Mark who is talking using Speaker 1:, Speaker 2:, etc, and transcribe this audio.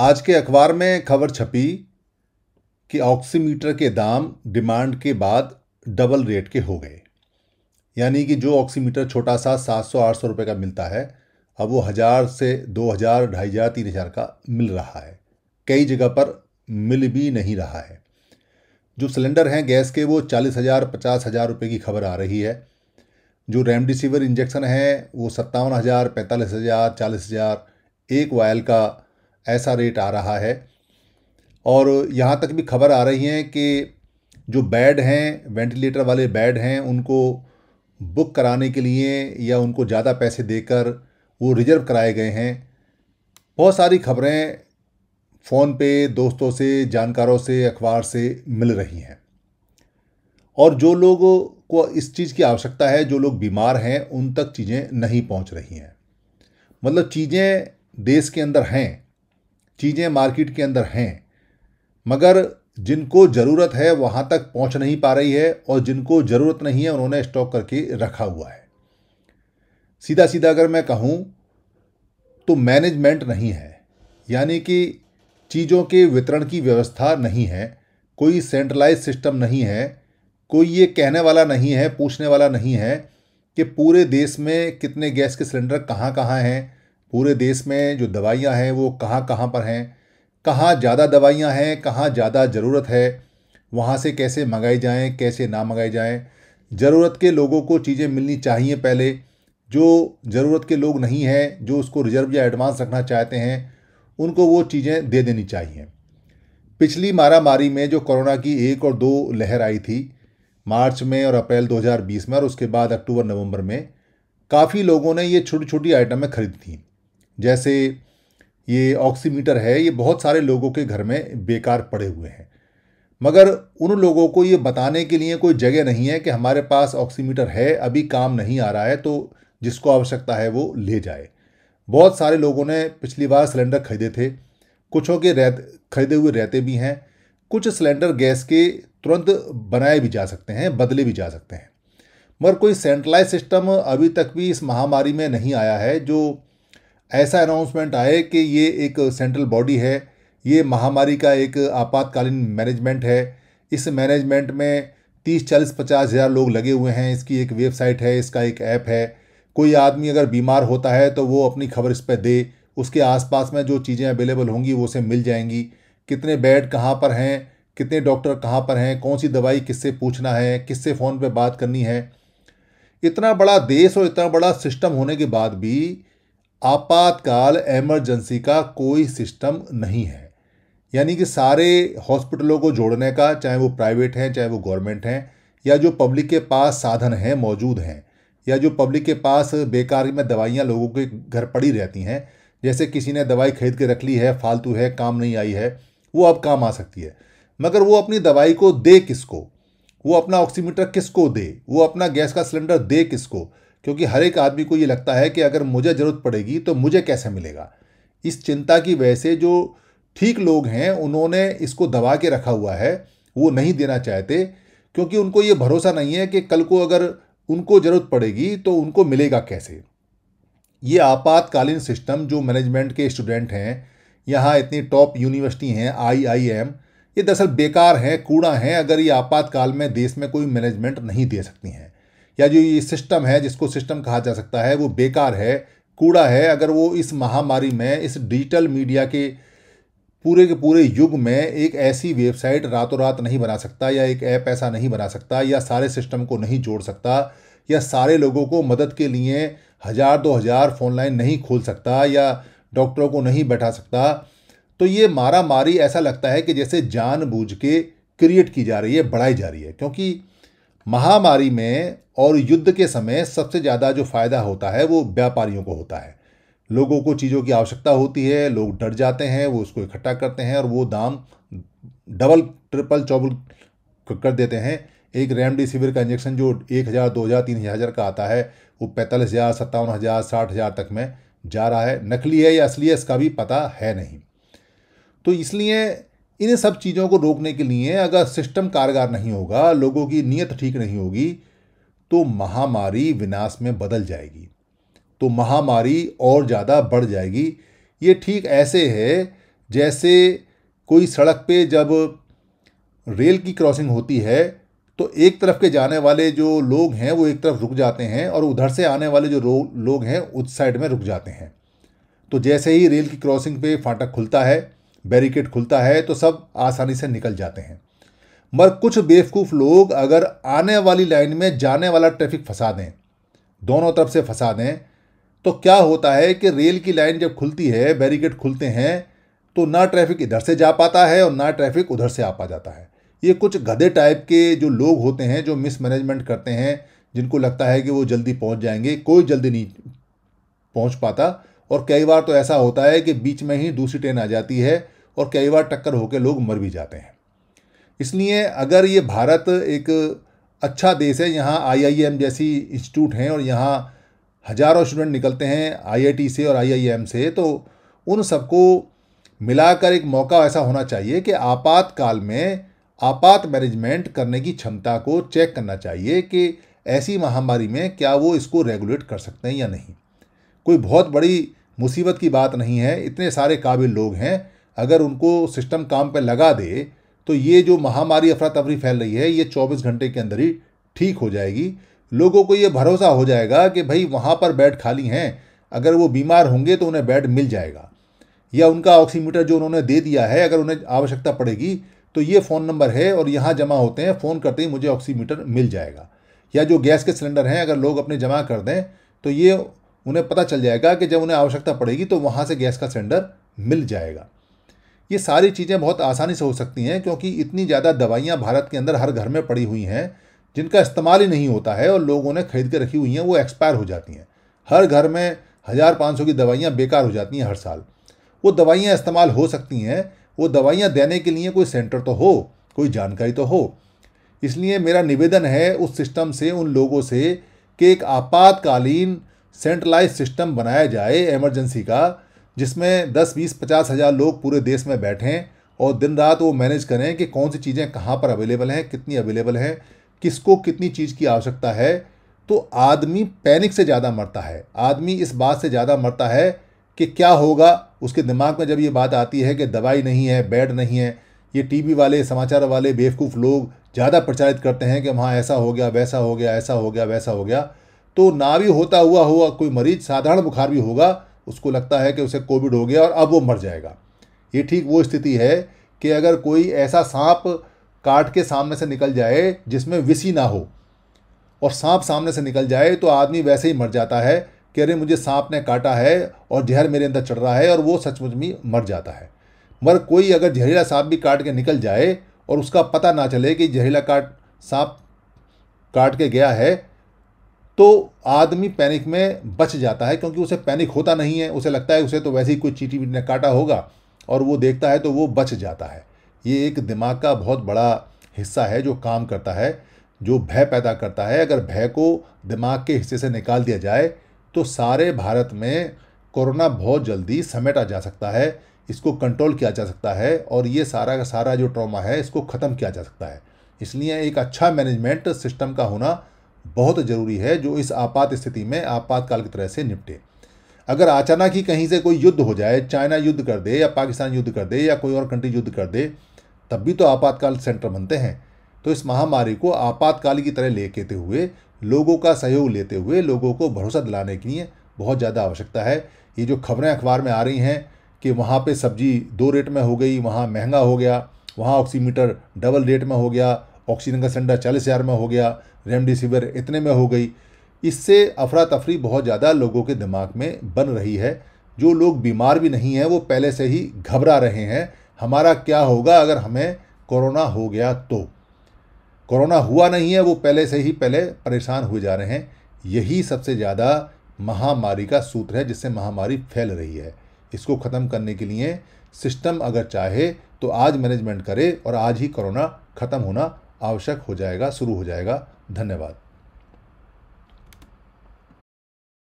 Speaker 1: आज के अखबार में खबर छपी कि ऑक्सीमीटर के दाम डिमांड के बाद डबल रेट के हो गए यानी कि जो ऑक्सीमीटर छोटा सा सात सौ आठ सौ रुपये का मिलता है अब वो हज़ार से दो हज़ार ढाई हज़ार तीन हज़ार का मिल रहा है कई जगह पर मिल भी नहीं रहा है जो सिलेंडर हैं गैस के वो चालीस हज़ार पचास हज़ार रुपये की खबर आ रही है जो रेमडेसिविर इंजेक्शन है वो सत्तावन हज़ार पैंतालीस हज़ार चालीस हज़ार एक वायल का ऐसा रेट आ रहा है और यहाँ तक भी खबर आ रही है कि जो बेड हैं वेंटिलेटर वाले बेड हैं उनको बुक कराने के लिए या उनको ज़्यादा पैसे देकर वो रिजर्व कराए गए हैं बहुत सारी खबरें फ़ोन पे दोस्तों से जानकारों से अखबार से मिल रही हैं और जो लोगों को इस चीज़ की आवश्यकता है जो लोग बीमार हैं उन तक चीज़ें नहीं पहुंच रही हैं मतलब चीज़ें देश के अंदर हैं चीज़ें मार्केट के अंदर हैं मगर जिनको ज़रूरत है वहाँ तक पहुँच नहीं पा रही है और जिनको ज़रूरत नहीं है उन्होंने स्टॉक करके रखा हुआ है सीधा सीधा अगर मैं कहूँ तो मैनेजमेंट नहीं है यानी कि चीज़ों के वितरण की व्यवस्था नहीं है कोई सेंट्रलाइज सिस्टम नहीं है कोई ये कहने वाला नहीं है पूछने वाला नहीं है कि पूरे देश में कितने गैस के सिलेंडर कहाँ कहाँ हैं पूरे देश में जो दवाइयाँ हैं वो कहाँ कहाँ पर हैं कहाँ ज़्यादा दवाइयाँ हैं कहाँ ज़्यादा ज़रूरत है वहाँ से कैसे मंगाई जाएँ कैसे ना मंगाई जाएँ ज़रूरत के लोगों को चीज़ें मिलनी चाहिए पहले जो ज़रूरत के लोग नहीं हैं जो उसको रिजर्व या एडवांस रखना चाहते हैं उनको वो चीज़ें दे देनी चाहिए पिछली मारामारी में जो कोरोना की एक और दो लहर आई थी मार्च में और अप्रैल 2020 में और उसके बाद अक्टूबर नवंबर में काफ़ी लोगों ने ये छोटी छोटी आइटमें खरीदी थी जैसे ये ऑक्सीमीटर है ये बहुत सारे लोगों के घर में बेकार पड़े हुए हैं मगर उन लोगों को ये बताने के लिए कोई जगह नहीं है कि हमारे पास ऑक्सीमीटर है अभी काम नहीं आ रहा है तो जिसको आवश्यकता है वो ले जाए बहुत सारे लोगों ने पिछली बार सिलेंडर खरीदे थे कुछों के रह खरीदे हुए रहते भी हैं कुछ सिलेंडर गैस के तुरंत बनाए भी जा सकते हैं बदले भी जा सकते हैं मगर कोई सेंट्रलाइज सिस्टम अभी तक भी इस महामारी में नहीं आया है जो ऐसा अनाउंसमेंट आए कि ये एक सेंट्रल बॉडी है ये महामारी का एक आपातकालीन मैनेजमेंट है इस मैनेजमेंट में तीस चालीस पचास हज़ार लोग लगे हुए हैं इसकी एक वेबसाइट है इसका एक ऐप है कोई आदमी अगर बीमार होता है तो वो अपनी खबर इस पर दे उसके आसपास में जो चीज़ें अवेलेबल होंगी वो उसे मिल जाएंगी कितने बेड कहाँ पर हैं कितने डॉक्टर कहाँ पर हैं कौन सी दवाई किससे पूछना है किससे फ़ोन पे बात करनी है इतना बड़ा देश और इतना बड़ा सिस्टम होने के बाद भी आपातकाल एमरजेंसी का कोई सिस्टम नहीं है यानी कि सारे हॉस्पिटलों को जोड़ने का चाहे वो प्राइवेट हैं चाहे वो गवर्नमेंट हैं या जो पब्लिक के पास साधन हैं मौजूद हैं या जो पब्लिक के पास बेकार में दवाइयाँ लोगों के घर पड़ी रहती हैं जैसे किसी ने दवाई खरीद के रख ली है फालतू है काम नहीं आई है वो अब काम आ सकती है मगर वो अपनी दवाई को दे किसको वो अपना ऑक्सीमीटर किसको दे वो अपना गैस का सिलेंडर दे किसको क्योंकि हर एक आदमी को ये लगता है कि अगर मुझे ज़रूरत पड़ेगी तो मुझे कैसे मिलेगा इस चिंता की वजह से जो ठीक लोग हैं उन्होंने इसको दबा के रखा हुआ है वो नहीं देना चाहते क्योंकि उनको ये भरोसा नहीं है कि कल को अगर उनको ज़रूरत पड़ेगी तो उनको मिलेगा कैसे ये आपातकालीन सिस्टम जो मैनेजमेंट के स्टूडेंट हैं यहाँ इतनी टॉप यूनिवर्सिटी हैं आई आई एम ये दरअसल बेकार हैं कूड़ा हैं अगर ये आपातकाल में देश में कोई मैनेजमेंट नहीं दे सकती हैं या जो ये सिस्टम है जिसको सिस्टम कहा जा सकता है वो बेकार है कूड़ा है अगर वो इस महामारी में इस डिजिटल मीडिया के पूरे के पूरे युग में एक ऐसी वेबसाइट रातों रात नहीं बना सकता या एक ऐप ऐसा नहीं बना सकता या सारे सिस्टम को नहीं जोड़ सकता या सारे लोगों को मदद के लिए हज़ार दो हज़ार फ़ोन लाइन नहीं खोल सकता या डॉक्टरों को नहीं बैठा सकता तो ये मारा मारी ऐसा लगता है कि जैसे जानबूझ के क्रिएट की जा रही है बढ़ाई जा रही है क्योंकि महामारी में और युद्ध के समय सबसे ज़्यादा जो फ़ायदा होता है वो व्यापारियों को होता है लोगों को चीज़ों की आवश्यकता होती है लोग डर जाते हैं वो उसको इकट्ठा करते हैं और वो दाम डबल ट्रिपल चौबल कर देते हैं एक रेमडेसिविर का इंजेक्शन जो एक हज़ार दो हज़ार तीन हज़ार का आता है वो पैंतालीस हज़ार सत्तावन हज़ार साठ हज़ार तक में जा रहा है नकली है या असली है इसका भी पता है नहीं तो इसलिए इन सब चीज़ों को रोकने के लिए अगर सिस्टम कारगर नहीं होगा लोगों की नीयत ठीक नहीं होगी तो महामारी विनाश में बदल जाएगी तो महामारी और ज़्यादा बढ़ जाएगी ये ठीक ऐसे है जैसे कोई सड़क पे जब रेल की क्रॉसिंग होती है तो एक तरफ के जाने वाले जो लोग हैं वो एक तरफ रुक जाते हैं और उधर से आने वाले जो लोग हैं उस साइड में रुक जाते हैं तो जैसे ही रेल की क्रॉसिंग पे फाटक खुलता है बैरिकेड खुलता है तो सब आसानी से निकल जाते हैं मगर कुछ बेवकूफ़ लोग अगर आने वाली लाइन में जाने वाला ट्रैफिक फंसा दें दोनों तरफ से फंसा दें तो क्या होता है कि रेल की लाइन जब खुलती है बैरिकेड खुलते हैं तो ना ट्रैफिक इधर से जा पाता है और ना ट्रैफिक उधर से आ पा जाता है ये कुछ गधे टाइप के जो लोग होते हैं जो मिसमैनेजमेंट करते हैं जिनको लगता है कि वो जल्दी पहुंच जाएंगे कोई जल्दी नहीं पहुंच पाता और कई बार तो ऐसा होता है कि बीच में ही दूसरी ट्रेन आ जाती है और कई बार टक्कर होकर लोग मर भी जाते हैं इसलिए अगर ये भारत एक अच्छा देश है यहाँ आई जैसी इंस्टीट्यूट हैं और यहाँ हज़ारों स्टूडेंट निकलते हैं आई से और आई से तो उन सबको मिलाकर एक मौका ऐसा होना चाहिए कि आपातकाल में आपात मैनेजमेंट करने की क्षमता को चेक करना चाहिए कि ऐसी महामारी में क्या वो इसको रेगुलेट कर सकते हैं या नहीं कोई बहुत बड़ी मुसीबत की बात नहीं है इतने सारे काबिल लोग हैं अगर उनको सिस्टम काम पर लगा दे तो ये जो महामारी अफरा तफरी फैल रही है ये 24 घंटे के अंदर ही ठीक हो जाएगी लोगों को ये भरोसा हो जाएगा कि भाई वहाँ पर बेड खाली हैं अगर वो बीमार होंगे तो उन्हें बेड मिल जाएगा या उनका ऑक्सीमीटर जो उन्होंने दे दिया है अगर उन्हें आवश्यकता पड़ेगी तो ये फ़ोन नंबर है और यहाँ जमा होते हैं फ़ोन करते ही मुझे ऑक्सीमीटर मिल जाएगा या जो गैस के सिलेंडर हैं अगर लोग अपने जमा कर दें तो ये उन्हें पता चल जाएगा कि जब उन्हें आवश्यकता पड़ेगी तो वहाँ से गैस का सिलेंडर मिल जाएगा ये सारी चीज़ें बहुत आसानी से हो सकती हैं क्योंकि इतनी ज़्यादा दवाइयाँ भारत के अंदर हर घर में पड़ी हुई हैं जिनका इस्तेमाल ही नहीं होता है और लोगों ने खरीद के रखी हुई हैं वो एक्सपायर हो जाती हैं हर घर में हज़ार पाँच सौ की दवाइयाँ बेकार हो जाती हैं हर साल वो दवाइयाँ इस्तेमाल हो सकती हैं वो दवाइयाँ देने के लिए कोई सेंटर तो हो कोई जानकारी तो हो इसलिए मेरा निवेदन है उस सिस्टम से उन लोगों से कि एक आपातकालीन सेंट्रलाइज सिस्टम बनाया जाए एमरजेंसी का जिसमें 10, 20, पचास हज़ार लोग पूरे देश में बैठें और दिन रात वो मैनेज करें कि कौन सी चीज़ें कहाँ पर अवेलेबल हैं कितनी अवेलेबल हैं किसको कितनी चीज़ की आवश्यकता है तो आदमी पैनिक से ज़्यादा मरता है आदमी इस बात से ज़्यादा मरता है कि क्या होगा उसके दिमाग में जब ये बात आती है कि दवाई नहीं है बेड नहीं है ये टीवी वाले समाचार वाले बेवकूफ़ लोग ज़्यादा प्रचारित करते हैं कि वहाँ ऐसा हो गया वैसा हो गया ऐसा हो गया वैसा हो गया तो ना भी होता हुआ हुआ कोई मरीज साधारण बुखार भी होगा उसको लगता है कि उसे कोविड हो गया और अब वो मर जाएगा ये ठीक वो स्थिति है कि अगर कोई ऐसा सांप काट के सामने से निकल जाए जिसमें विसी ना हो और सांप सामने से निकल जाए तो आदमी वैसे ही मर जाता है कि अरे मुझे सांप ने काटा है और जहर मेरे अंदर चढ़ रहा है और वो सचमुच में मर जाता है मगर कोई अगर जहरीला सांप भी काट के निकल जाए और उसका पता ना चले कि जहरीला काट सांप काट के गया है तो आदमी पैनिक में बच जाता है क्योंकि उसे पैनिक होता नहीं है उसे लगता है उसे तो वैसे ही कोई चीटी ने काटा होगा और वो देखता है तो वो बच जाता है ये एक दिमाग का बहुत बड़ा हिस्सा है जो काम करता है जो भय पैदा करता है अगर भय को दिमाग के हिस्से से निकाल दिया जाए तो सारे भारत में कोरोना बहुत जल्दी समेटा जा सकता है इसको कंट्रोल किया जा सकता है और ये सारा का सारा जो ट्रॉमा है इसको ख़त्म किया जा सकता है इसलिए एक अच्छा मैनेजमेंट सिस्टम का होना बहुत ज़रूरी है जो इस आपात स्थिति में आपातकाल की तरह से निपटे अगर अचानक ही कहीं से कोई युद्ध हो जाए चाइना युद्ध कर दे या पाकिस्तान युद्ध कर दे या कोई और कंट्री युद्ध कर दे तब भी तो आपातकाल सेंटर बनते हैं तो इस महामारी को आपातकाल की तरह ले लेते हुए लोगों का सहयोग लेते हुए लोगों को भरोसा दिलाने के लिए बहुत ज़्यादा आवश्यकता है ये जो खबरें अखबार में आ रही हैं कि वहाँ पे सब्जी दो रेट में हो गई वहाँ महंगा हो गया वहाँ ऑक्सीमीटर डबल रेट में हो गया ऑक्सीजन का सेंडर चालीस हज़ार में हो गया रेमडेसिविर इतने में हो गई इससे अफरा तफरी बहुत ज़्यादा लोगों के दिमाग में बन रही है जो लोग बीमार भी नहीं हैं वो पहले से ही घबरा रहे हैं हमारा क्या होगा अगर हमें कोरोना हो गया तो कोरोना हुआ नहीं है वो पहले से ही पहले परेशान हुए जा रहे हैं यही सबसे ज़्यादा महामारी का सूत्र है जिससे महामारी फैल रही है इसको ख़त्म करने के लिए सिस्टम अगर चाहे तो आज मैनेजमेंट करे और आज ही कोरोना ख़त्म होना आवश्यक हो जाएगा शुरू हो जाएगा धन्यवाद